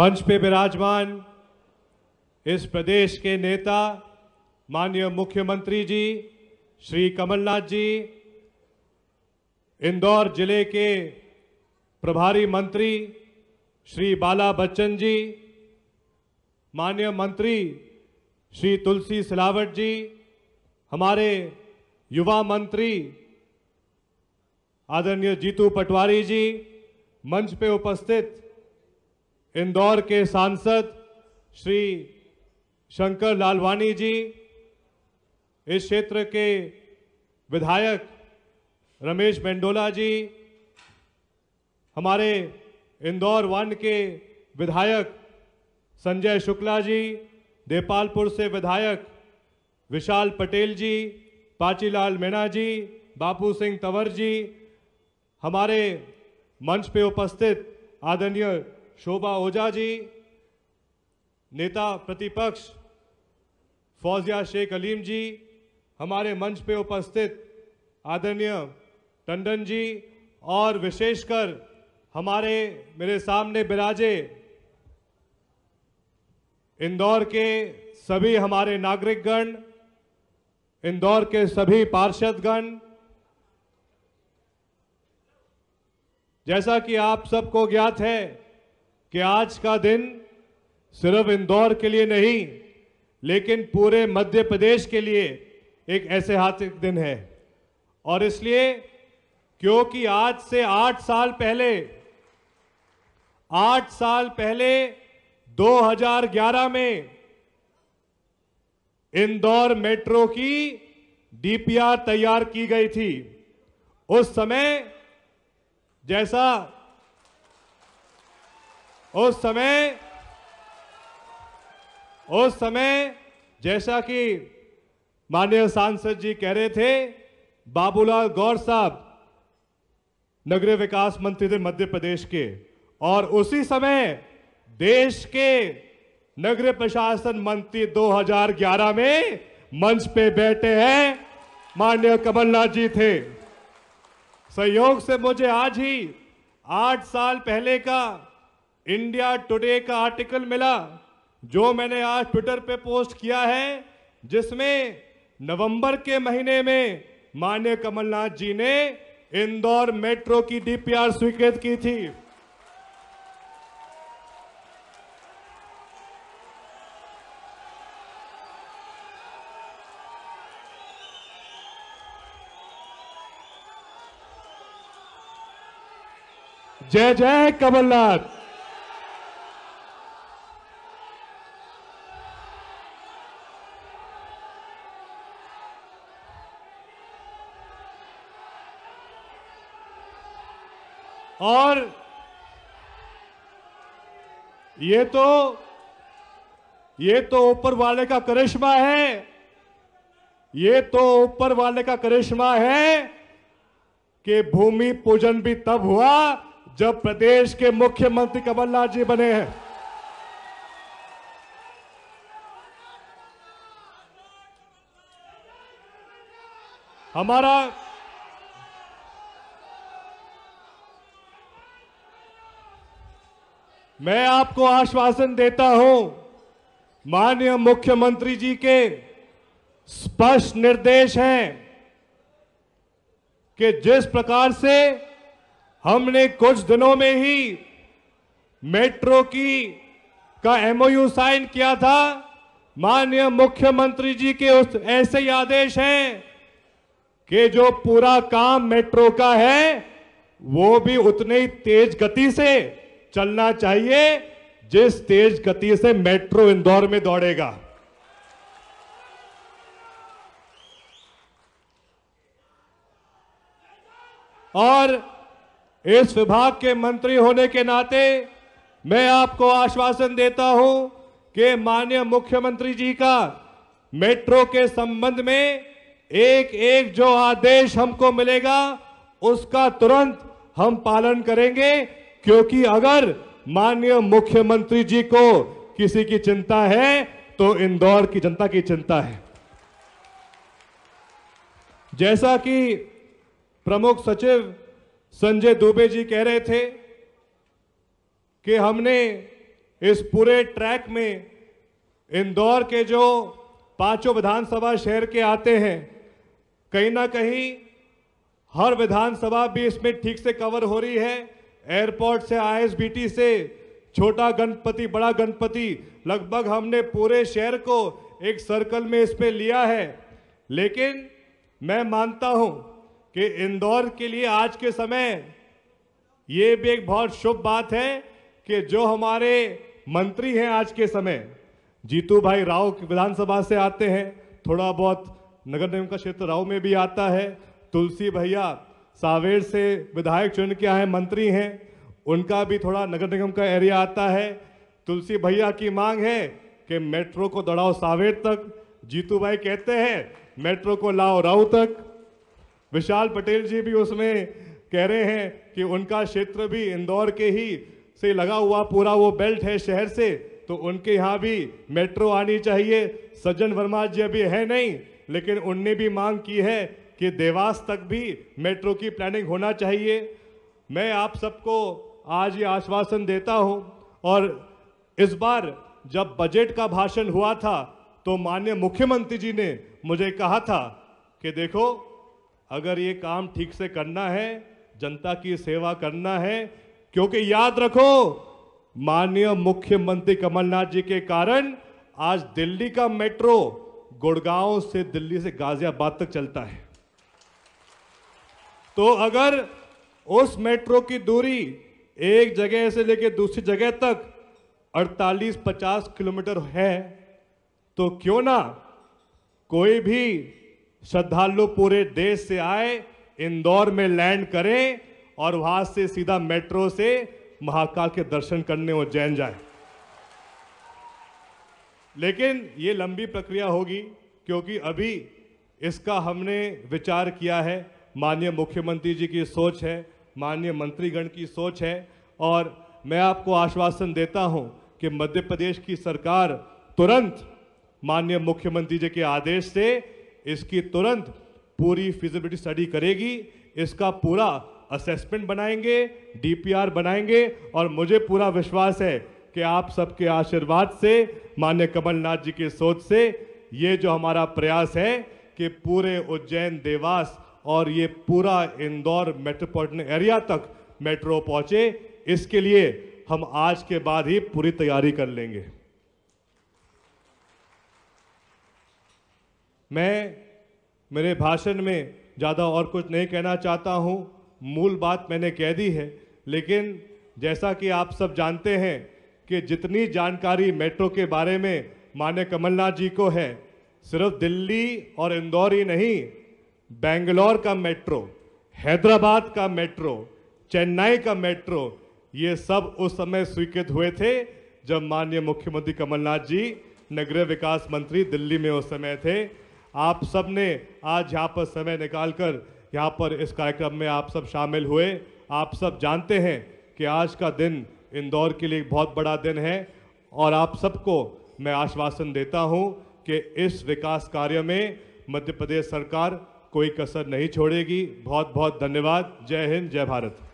मंच पे विराजमान इस प्रदेश के नेता माननीय मुख्यमंत्री जी श्री कमलनाथ जी इंदौर जिले के प्रभारी मंत्री श्री बाला बच्चन जी माननीय मंत्री श्री तुलसी सिलावट जी हमारे युवा मंत्री आदरणीय जीतू पटवारी जी मंच पे उपस्थित इंदौर के सांसद श्री शंकर लालवानी जी इस क्षेत्र के विधायक रमेश मेंडोला जी हमारे इंदौर वन के विधायक संजय शुक्ला जी देपालपुर से विधायक विशाल पटेल जी पाचीलाल मीणा जी बापू सिंह तंवर जी हमारे मंच पे उपस्थित आदरणीय शोभा ओझा जी नेता प्रतिपक्ष फौजिया शेख अलीम जी हमारे मंच पे उपस्थित आदरणीय टंडन जी और विशेषकर हमारे मेरे सामने बिराजे इंदौर के सभी हमारे नागरिकगण इंदौर के सभी पार्षदगण जैसा कि आप सबको ज्ञात है कि आज का दिन सिर्फ इंदौर के लिए नहीं लेकिन पूरे मध्य प्रदेश के लिए एक ऐतिहासिक दिन है और इसलिए क्योंकि आज से आठ साल पहले आठ साल पहले 2011 में इंदौर मेट्रो की डीपीआर तैयार की गई थी उस समय जैसा उस समय उस समय जैसा कि माननीय सांसद जी कह रहे थे बाबूलाल गौर साहब नगरीय विकास मंत्री थे मध्य प्रदेश के और उसी समय देश के नगरीय प्रशासन मंत्री 2011 में मंच पे बैठे हैं माननीय कमलनाथ जी थे सहयोग से मुझे आज ही आठ साल पहले का इंडिया टुडे का आर्टिकल मिला जो मैंने आज ट्विटर पे पोस्ट किया है जिसमें नवंबर के महीने में माननीय कमलनाथ जी ने इंदौर मेट्रो की डीपीआर स्वीकृत की थी जय जय कमलनाथ और ये तो ये तो ऊपर वाले का करिश्मा है ये तो ऊपर वाले का करिश्मा है कि भूमि पूजन भी तब हुआ जब प्रदेश के मुख्यमंत्री कमलनाथ जी बने हैं हमारा मैं आपको आश्वासन देता हूं माननीय मुख्यमंत्री जी के स्पष्ट निर्देश हैं कि जिस प्रकार से हमने कुछ दिनों में ही मेट्रो की का एमओयू साइन किया था माननीय मुख्यमंत्री जी के उस ऐसे ही आदेश हैं कि जो पूरा काम मेट्रो का है वो भी उतने ही तेज गति से चलना चाहिए जिस तेज गति से मेट्रो इंदौर में दौड़ेगा और इस विभाग के मंत्री होने के नाते मैं आपको आश्वासन देता हूं कि माननीय मुख्यमंत्री जी का मेट्रो के संबंध में एक एक जो आदेश हमको मिलेगा उसका तुरंत हम पालन करेंगे क्योंकि अगर माननीय मुख्यमंत्री जी को किसी की चिंता है तो इंदौर की जनता की चिंता है जैसा कि प्रमुख सचिव संजय दुबे जी कह रहे थे कि हमने इस पूरे ट्रैक में इंदौर के जो पांचों विधानसभा शहर के आते हैं कहीं ना कहीं हर विधानसभा भी इसमें ठीक से कवर हो रही है एयरपोर्ट से आईएसबीटी से छोटा गणपति बड़ा गणपति लगभग हमने पूरे शहर को एक सर्कल में इस पर लिया है लेकिन मैं मानता हूं कि इंदौर के लिए आज के समय ये भी एक बहुत शुभ बात है कि जो हमारे मंत्री हैं आज के समय जीतू भाई राव विधानसभा से आते हैं थोड़ा बहुत नगर निगम का क्षेत्र राव में भी आता है तुलसी भैया सावेर से विधायक चुन के आए मंत्री हैं उनका भी थोड़ा नगर निगम का एरिया आता है तुलसी भैया की मांग है कि मेट्रो को दौड़ाओ सावेर तक जीतू भाई कहते हैं मेट्रो को लाओ राव तक विशाल पटेल जी भी उसमें कह रहे हैं कि उनका क्षेत्र भी इंदौर के ही से लगा हुआ पूरा वो बेल्ट है शहर से तो उनके यहाँ भी मेट्रो आनी चाहिए सज्जन वर्मा जी अभी है नहीं लेकिन उनने भी मांग की है कि देवास तक भी मेट्रो की प्लानिंग होना चाहिए मैं आप सबको आज ये आश्वासन देता हूं और इस बार जब बजट का भाषण हुआ था तो माननीय मुख्यमंत्री जी ने मुझे कहा था कि देखो अगर ये काम ठीक से करना है जनता की सेवा करना है क्योंकि याद रखो माननीय मुख्यमंत्री कमलनाथ जी के कारण आज दिल्ली का मेट्रो गुड़गांव से दिल्ली से गाजियाबाद तक चलता है तो अगर उस मेट्रो की दूरी एक जगह से लेकर दूसरी जगह तक 48-50 किलोमीटर है तो क्यों ना कोई भी श्रद्धालु पूरे देश से आए इंदौर में लैंड करें और वहां से सीधा मेट्रो से महाकाल के दर्शन करने उज्जैन जाए लेकिन ये लंबी प्रक्रिया होगी क्योंकि अभी इसका हमने विचार किया है माननीय मुख्यमंत्री जी की सोच है माननीय मंत्रीगण की सोच है और मैं आपको आश्वासन देता हूं कि मध्य प्रदेश की सरकार तुरंत माननीय मुख्यमंत्री जी के आदेश से इसकी तुरंत पूरी फिजिबिलिटी स्टडी करेगी इसका पूरा असेसमेंट बनाएंगे डीपीआर बनाएंगे और मुझे पूरा विश्वास है कि आप सबके आशीर्वाद से माननीय कमलनाथ जी की सोच से ये जो हमारा प्रयास है कि पूरे उज्जैन देवास और ये पूरा इंदौर मेट्रोपॉलिटन एरिया तक मेट्रो पहुंचे इसके लिए हम आज के बाद ही पूरी तैयारी कर लेंगे मैं मेरे भाषण में ज़्यादा और कुछ नहीं कहना चाहता हूँ मूल बात मैंने कह दी है लेकिन जैसा कि आप सब जानते हैं कि जितनी जानकारी मेट्रो के बारे में माने कमलनाथ जी को है सिर्फ दिल्ली और इंदौर ही नहीं बेंगलोर का मेट्रो हैदराबाद का मेट्रो चेन्नई का मेट्रो ये सब उस समय स्वीकृत हुए थे जब माननीय मुख्यमंत्री कमलनाथ जी नगरीय विकास मंत्री दिल्ली में उस समय थे आप सब ने आज यहाँ पर समय निकालकर यहाँ पर इस कार्यक्रम में आप सब शामिल हुए आप सब जानते हैं कि आज का दिन इंदौर के लिए एक बहुत बड़ा दिन है और आप सबको मैं आश्वासन देता हूँ कि इस विकास कार्य में मध्य प्रदेश सरकार कोई कसर नहीं छोड़ेगी बहुत बहुत धन्यवाद जय हिंद जय भारत